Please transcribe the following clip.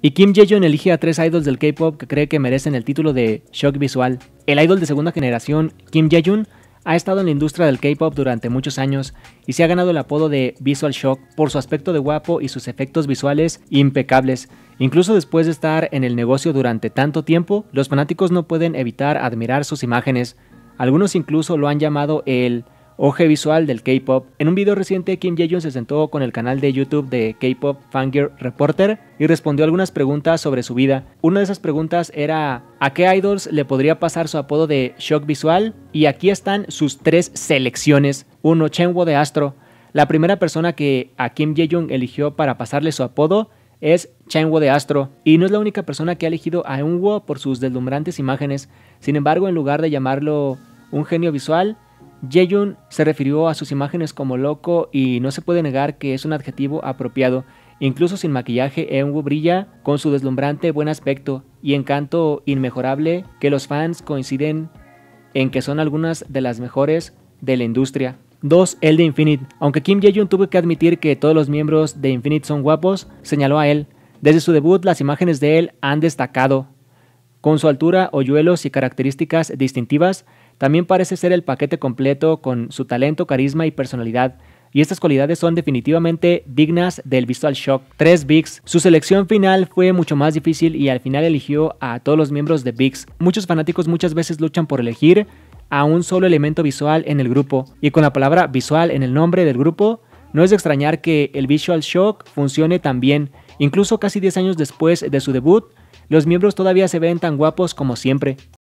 Y Kim jae elige a tres idols del K-pop que cree que merecen el título de shock visual. El idol de segunda generación, Kim jae ha estado en la industria del K-pop durante muchos años y se ha ganado el apodo de Visual Shock por su aspecto de guapo y sus efectos visuales impecables. Incluso después de estar en el negocio durante tanto tiempo, los fanáticos no pueden evitar admirar sus imágenes. Algunos incluso lo han llamado el Oje visual del K-pop. En un video reciente, Kim Jejun se sentó con el canal de YouTube de K-pop Fangirl Reporter y respondió algunas preguntas sobre su vida. Una de esas preguntas era: ¿a qué idols le podría pasar su apodo de shock visual? Y aquí están sus tres selecciones: 1. Chenwo de Astro. La primera persona que a Kim Jejun eligió para pasarle su apodo es Woo de Astro, y no es la única persona que ha elegido a Unwoo por sus deslumbrantes imágenes. Sin embargo, en lugar de llamarlo un genio visual, Yeyun se refirió a sus imágenes como loco y no se puede negar que es un adjetivo apropiado. Incluso sin maquillaje, Eunwoo brilla con su deslumbrante buen aspecto y encanto inmejorable que los fans coinciden en que son algunas de las mejores de la industria. 2. El de Infinite. Aunque Kim jae tuvo que admitir que todos los miembros de Infinite son guapos, señaló a él. Desde su debut, las imágenes de él han destacado. Con su altura, hoyuelos y características distintivas, también parece ser el paquete completo con su talento, carisma y personalidad. Y estas cualidades son definitivamente dignas del Visual Shock 3 VIX. Su selección final fue mucho más difícil y al final eligió a todos los miembros de VIX. Muchos fanáticos muchas veces luchan por elegir a un solo elemento visual en el grupo. Y con la palabra visual en el nombre del grupo, no es de extrañar que el Visual Shock funcione tan bien. Incluso casi 10 años después de su debut, los miembros todavía se ven tan guapos como siempre.